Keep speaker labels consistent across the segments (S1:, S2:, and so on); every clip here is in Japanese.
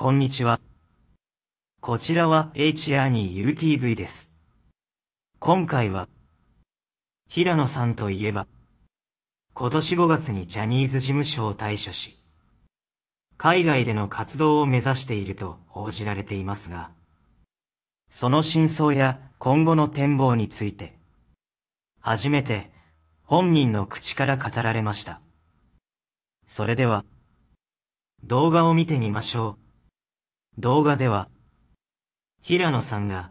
S1: こんにちは。こちらは h r ニ UTV です。今回は、平野さんといえば、今年5月にジャニーズ事務所を退所し、海外での活動を目指していると報じられていますが、その真相や今後の展望について、初めて本人の口から語られました。それでは、動画を見てみましょう。動画では、平野さんが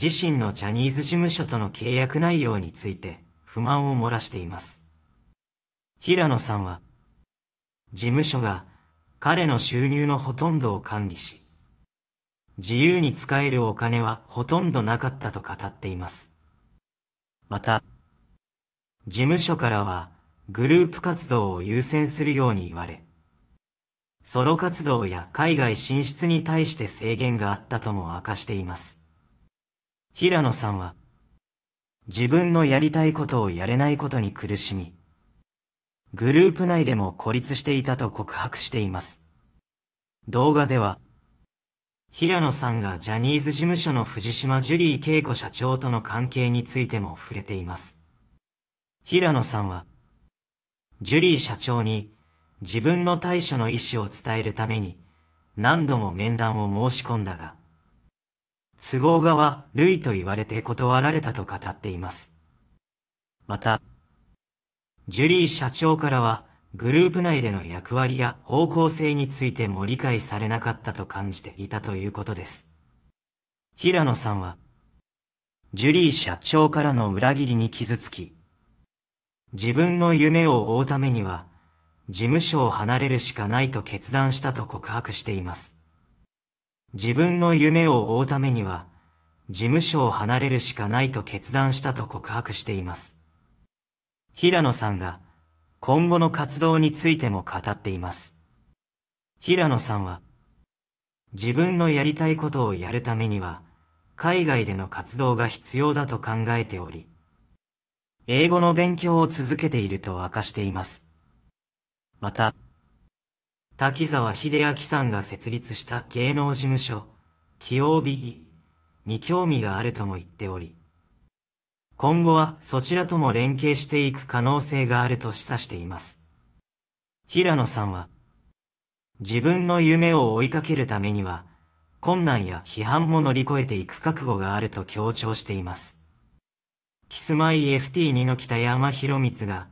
S1: 自身のジャニーズ事務所との契約内容について不満を漏らしています。平野さんは、事務所が彼の収入のほとんどを管理し、自由に使えるお金はほとんどなかったと語っています。また、事務所からはグループ活動を優先するように言われ、ソロ活動や海外進出に対して制限があったとも明かしています。平野さんは、自分のやりたいことをやれないことに苦しみ、グループ内でも孤立していたと告白しています。動画では、平野さんがジャニーズ事務所の藤島ジュリー恵子社長との関係についても触れています。平野さんは、ジュリー社長に自分の対処の意思を伝えるために、何度も面談を申し込んだが、都合が悪いと言われて断られたと語っています。また、ジュリー社長からは、グループ内での役割や方向性についても理解されなかったと感じていたということです。平野さんは、ジュリー社長からの裏切りに傷つき、自分の夢を追うためには、事務所を離れるしかないと決断したと告白しています。自分の夢を追うためには、事務所を離れるしかないと決断したと告白しています。平野さんが、今後の活動についても語っています。平野さんは、自分のやりたいことをやるためには、海外での活動が必要だと考えており、英語の勉強を続けていると明かしています。また、滝沢秀明さんが設立した芸能事務所、器用美に興味があるとも言っており、今後はそちらとも連携していく可能性があると示唆しています。平野さんは、自分の夢を追いかけるためには、困難や批判も乗り越えていく覚悟があると強調しています。キスマイ FT2 の北山博光が、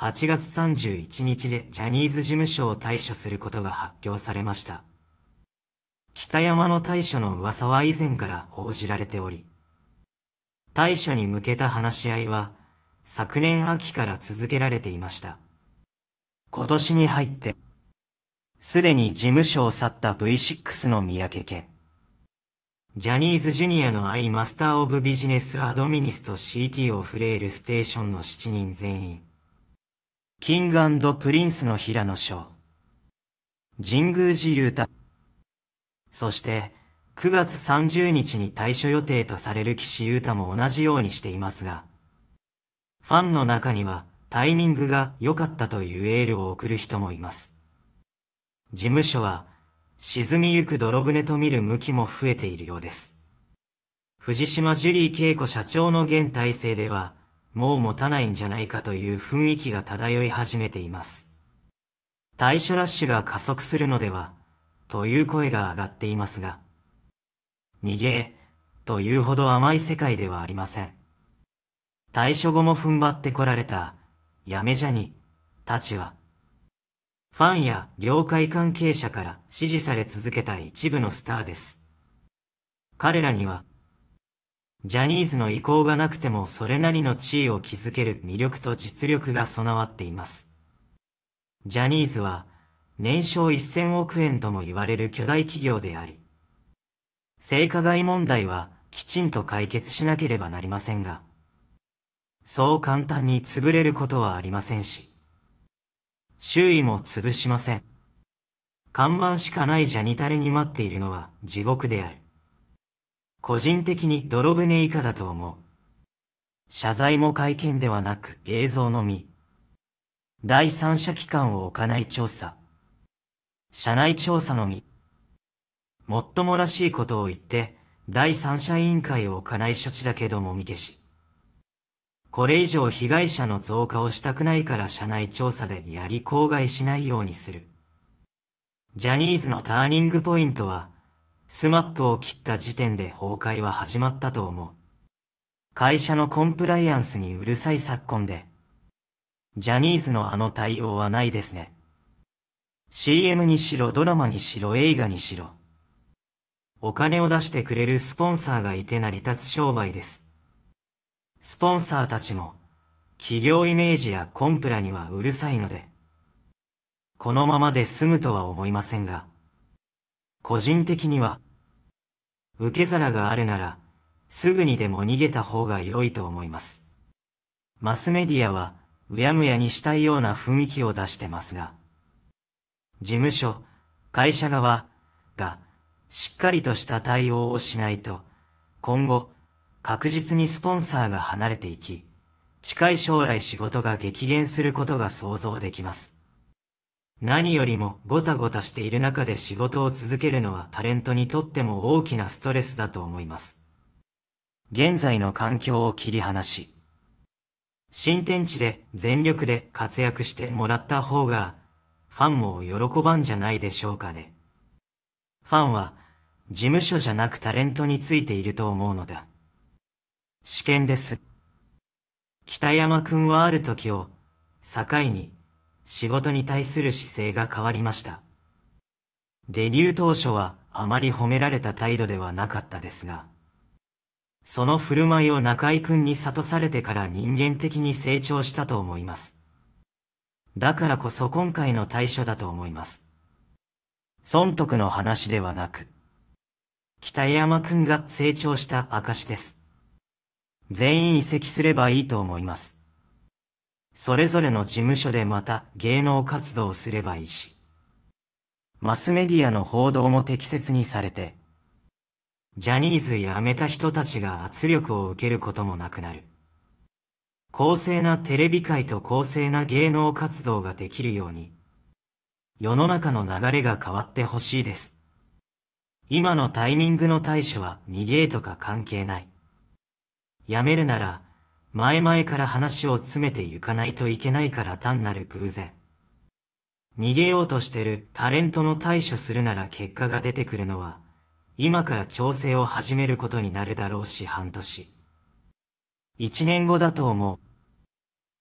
S1: 8月31日でジャニーズ事務所を退所することが発表されました。北山の退所の噂は以前から報じられており、対処に向けた話し合いは、昨年秋から続けられていました。今年に入って、すでに事務所を去った V6 の三宅家、ジャニーズジュニアのアイマスターオブビジネスアドミニスト CT をフレールステーションの7人全員。キングプリンスの平野翔。神宮寺勇太。そして、9月30日に退所予定とされる岸優太も同じようにしていますが、ファンの中にはタイミングが良かったというエールを送る人もいます。事務所は、沈みゆく泥船と見る向きも増えているようです。藤島ジュリー恵子社長の現体制では、もう持たないんじゃないかという雰囲気が漂い始めています。対処ラッシュが加速するのでは、という声が上がっていますが、逃げ、というほど甘い世界ではありません。対処後も踏ん張ってこられた、やめじゃに、たちは、ファンや業界関係者から支持され続けた一部のスターです。彼らにはジャニーズの意向がなくてもそれなりの地位を築ける魅力と実力が備わっています。ジャニーズは、年商1000億円とも言われる巨大企業であり、性加害問題はきちんと解決しなければなりませんが、そう簡単に潰れることはありませんし、周囲も潰しません。看板しかないジャニタレに待っているのは地獄である。個人的に泥船以下だと思う。謝罪も会見ではなく映像のみ。第三者機関を置かない調査。社内調査のみ。もっともらしいことを言って、第三者委員会を置かない処置だけどもみ消し。これ以上被害者の増加をしたくないから社内調査でやり口外しないようにする。ジャニーズのターニングポイントは、スマップを切った時点で崩壊は始まったと思う。会社のコンプライアンスにうるさい昨今で。ジャニーズのあの対応はないですね。CM にしろドラマにしろ映画にしろ。お金を出してくれるスポンサーがいて成り立つ商売です。スポンサーたちも、企業イメージやコンプラにはうるさいので、このままで済むとは思いませんが。個人的には、受け皿があるなら、すぐにでも逃げた方が良いと思います。マスメディアは、うやむやにしたいような雰囲気を出してますが、事務所、会社側が、しっかりとした対応をしないと、今後、確実にスポンサーが離れていき、近い将来仕事が激減することが想像できます。何よりもごたごたしている中で仕事を続けるのはタレントにとっても大きなストレスだと思います。現在の環境を切り離し、新天地で全力で活躍してもらった方が、ファンも喜ばんじゃないでしょうかね。ファンは、事務所じゃなくタレントについていると思うのだ。試験です。北山くんはある時を、境に仕事に対する姿勢が変わりました。デビュー当初はあまり褒められた態度ではなかったですが、その振る舞いを中井くんに悟されてから人間的に成長したと思います。だからこそ今回の対処だと思います。損得の話ではなく、北山くんが成長した証です。全員移籍すればいいと思います。それぞれの事務所でまた芸能活動をすればいいし、マスメディアの報道も適切にされて、ジャニーズ辞めた人たちが圧力を受けることもなくなる。公正なテレビ界と公正な芸能活動ができるように、世の中の流れが変わってほしいです。今のタイミングの対処は逃げとか関係ない。辞めるなら、前々から話を詰めて行かないといけないから単なる偶然。逃げようとしてるタレントの対処するなら結果が出てくるのは、今から調整を始めることになるだろうし半年。一年後だと思う。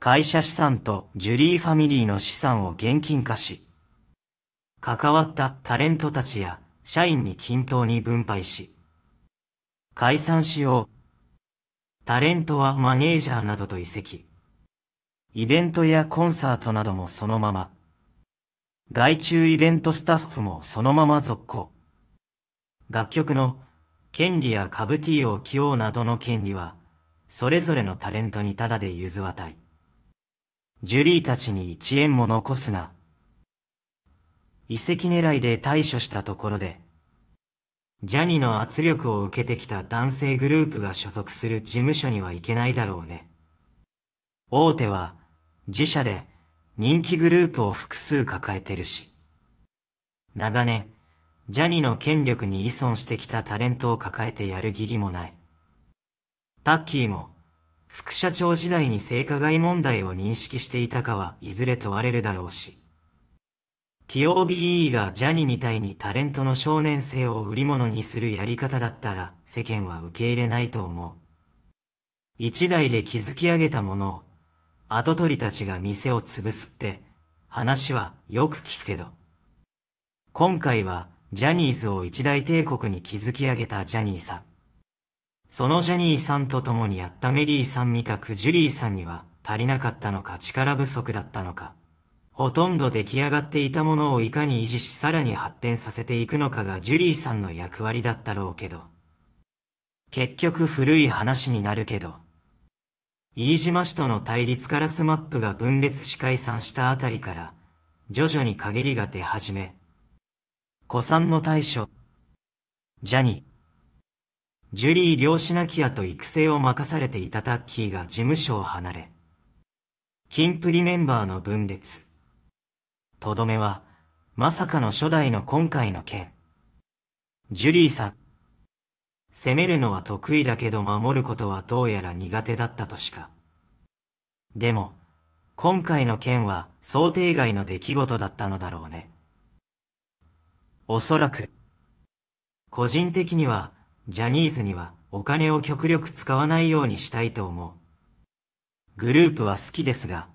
S1: 会社資産とジュリーファミリーの資産を現金化し、関わったタレントたちや社員に均等に分配し、解散しよう。タレントはマネージャーなどと移籍。イベントやコンサートなどもそのまま。外注イベントスタッフもそのまま続行。楽曲の権利や株 T を起用などの権利は、それぞれのタレントにただで譲渡い。ジュリーたちに1円も残すな。遺跡狙いで対処したところで、ジャニの圧力を受けてきた男性グループが所属する事務所には行けないだろうね。大手は、自社で、人気グループを複数抱えてるし。長年、ジャニの権力に依存してきたタレントを抱えてやる義理もない。タッキーも、副社長時代に性加害問題を認識していたかはいずれ問われるだろうし。T.O.B.E. がジャニーみたいにタレントの少年性を売り物にするやり方だったら世間は受け入れないと思う。一代で築き上げたものを、後取りたちが店を潰すって話はよく聞くけど。今回はジャニーズを一大帝国に築き上げたジャニーさん。そのジャニーさんと共にやったメリーさんみたくジュリーさんには足りなかったのか力不足だったのか。ほとんど出来上がっていたものをいかに維持しさらに発展させていくのかがジュリーさんの役割だったろうけど。結局古い話になるけど。飯島氏との対立からスマップが分裂し解散したあたりから、徐々に陰りが出始め。古参の大将。ジャニー。ジュリー漁師ナキアと育成を任されていたタッキーが事務所を離れ。キンプリメンバーの分裂。とどめは、まさかの初代の今回の件。ジュリーさん。攻めるのは得意だけど守ることはどうやら苦手だったとしか。でも、今回の件は想定外の出来事だったのだろうね。おそらく。個人的には、ジャニーズにはお金を極力使わないようにしたいと思う。グループは好きですが、